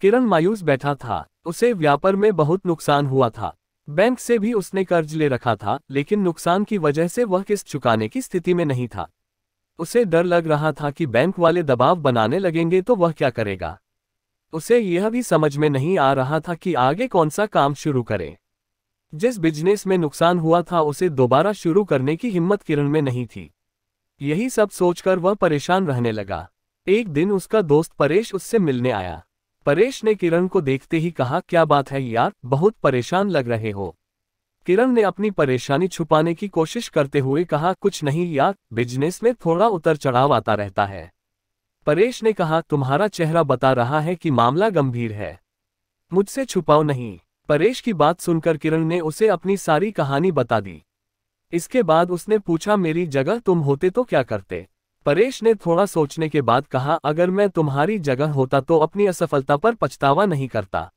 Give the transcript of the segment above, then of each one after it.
किरण मायूस बैठा था उसे व्यापार में बहुत नुकसान हुआ था बैंक से भी उसने कर्ज ले रखा था लेकिन नुकसान की वजह से वह किस्त चुकाने की स्थिति में नहीं था उसे डर लग रहा था कि बैंक वाले दबाव बनाने लगेंगे तो वह क्या करेगा उसे यह भी समझ में नहीं आ रहा था कि आगे कौन सा काम शुरू करें जिस बिजनेस में नुकसान हुआ था उसे दोबारा शुरू करने की हिम्मत किरण में नहीं थी यही सब सोचकर वह परेशान रहने लगा एक दिन उसका दोस्त परेश उससे मिलने आया परेश ने किरण को देखते ही कहा क्या बात है यार बहुत परेशान लग रहे हो किरण ने अपनी परेशानी छुपाने की कोशिश करते हुए कहा कुछ नहीं यार बिजनेस में थोड़ा उतर चढ़ाव आता रहता है परेश ने कहा तुम्हारा चेहरा बता रहा है कि मामला गंभीर है मुझसे छुपाओ नहीं परेश की बात सुनकर किरण ने उसे अपनी सारी कहानी बता दी इसके बाद उसने पूछा मेरी जगह तुम होते तो क्या करते परेश ने थोड़ा सोचने के बाद कहा अगर मैं तुम्हारी जगह होता तो अपनी असफलता पर पछतावा नहीं करता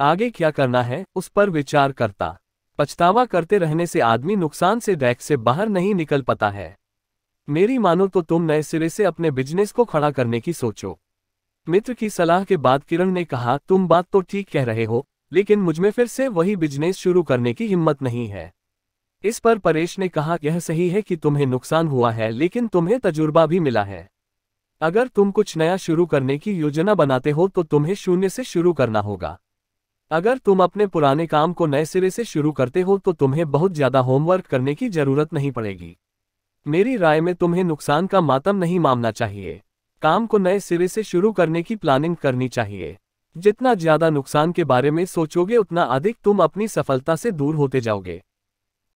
आगे क्या करना है उस पर विचार करता पछतावा करते रहने से आदमी नुकसान से डैक से बाहर नहीं निकल पाता है मेरी मानो तो तुम नए सिरे से अपने बिजनेस को खड़ा करने की सोचो मित्र की सलाह के बाद किरण ने कहा तुम बात तो ठीक कह रहे हो लेकिन मुझमें फिर से वही बिजनेस शुरू करने की हिम्मत नहीं है इस पर परेश ने कहा यह सही है कि तुम्हें नुकसान हुआ है लेकिन तुम्हें तजुर्बा भी मिला है अगर तुम कुछ नया शुरू करने की योजना बनाते हो तो तुम्हें शून्य से शुरू करना होगा अगर तुम अपने पुराने काम को नए सिरे से शुरू करते हो तो तुम्हें बहुत ज़्यादा होमवर्क करने की जरूरत नहीं पड़ेगी मेरी राय में तुम्हें नुकसान का मातम नहीं मानना चाहिए काम को नए सिरे से शुरू करने की प्लानिंग करनी चाहिए जितना ज़्यादा नुकसान के बारे में सोचोगे उतना अधिक तुम अपनी सफलता से दूर होते जाओगे